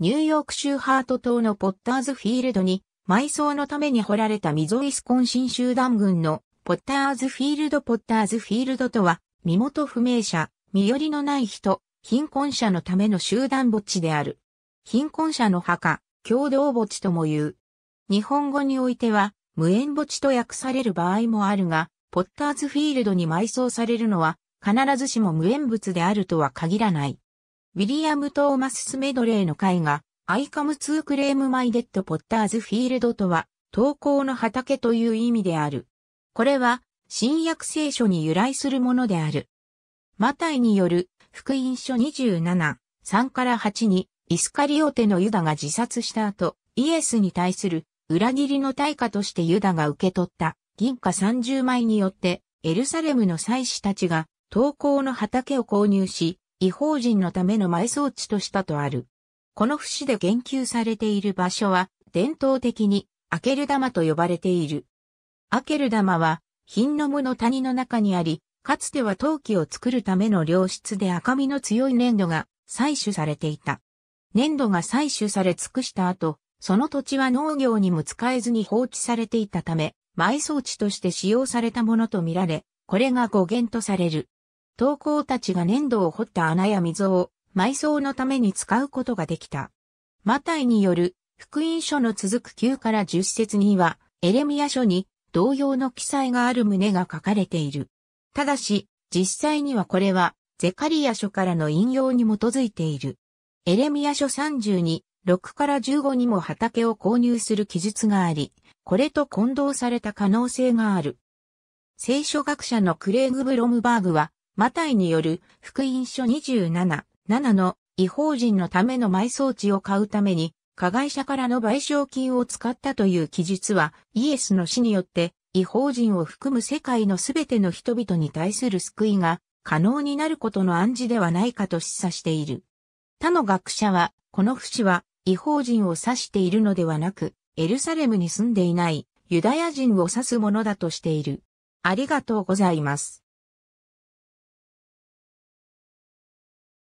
ニューヨーク州ハート島のポッターズフィールドに埋葬のために掘られたミゾイスコンシン集団群のポッターズフィールドポッターズフィールドとは身元不明者、身寄りのない人、貧困者のための集団墓地である。貧困者の墓、共同墓地とも言う。日本語においては無縁墓地と訳される場合もあるが、ポッターズフィールドに埋葬されるのは必ずしも無縁物であるとは限らない。ウィリアム・トーマス・スメドレーの絵画、アイカム・ツー・クレーム・マイ・デッド・ポッターズ・フィールドとは、投稿の畑という意味である。これは、新約聖書に由来するものである。マタイによる、福音書27、3から8に、イスカリオテのユダが自殺した後、イエスに対する裏切りの対価としてユダが受け取った銀貨30枚によってエルサレムの祭司たちが投稿の畑を購入し、違法人のための埋葬地としたとある。この節で言及されている場所は、伝統的に、アケル玉と呼ばれている。アケル玉は、品の無の谷の中にあり、かつては陶器を作るための良質で赤みの強い粘土が採取されていた。粘土が採取され尽くした後、その土地は農業にも使えずに放置されていたため、埋葬地として使用されたものとみられ、これが語源とされる。陶工たちが粘土を掘った穴や溝を埋葬のために使うことができた。マタイによる福音書の続く9から10節には、エレミア書に同様の記載がある旨が書かれている。ただし、実際にはこれは、ゼカリア書からの引用に基づいている。エレミア書32、6から15にも畑を購入する記述があり、これと混同された可能性がある。聖書学者のクレイグ・ブロムバーグは、マタイによる福音書27、7の違法人のための埋葬地を買うために、加害者からの賠償金を使ったという記述は、イエスの死によって、違法人を含む世界のすべての人々に対する救いが可能になることの暗示ではないかと示唆している。他の学者は、この節は違法人を指しているのではなく、エルサレムに住んでいないユダヤ人を指すものだとしている。ありがとうございます。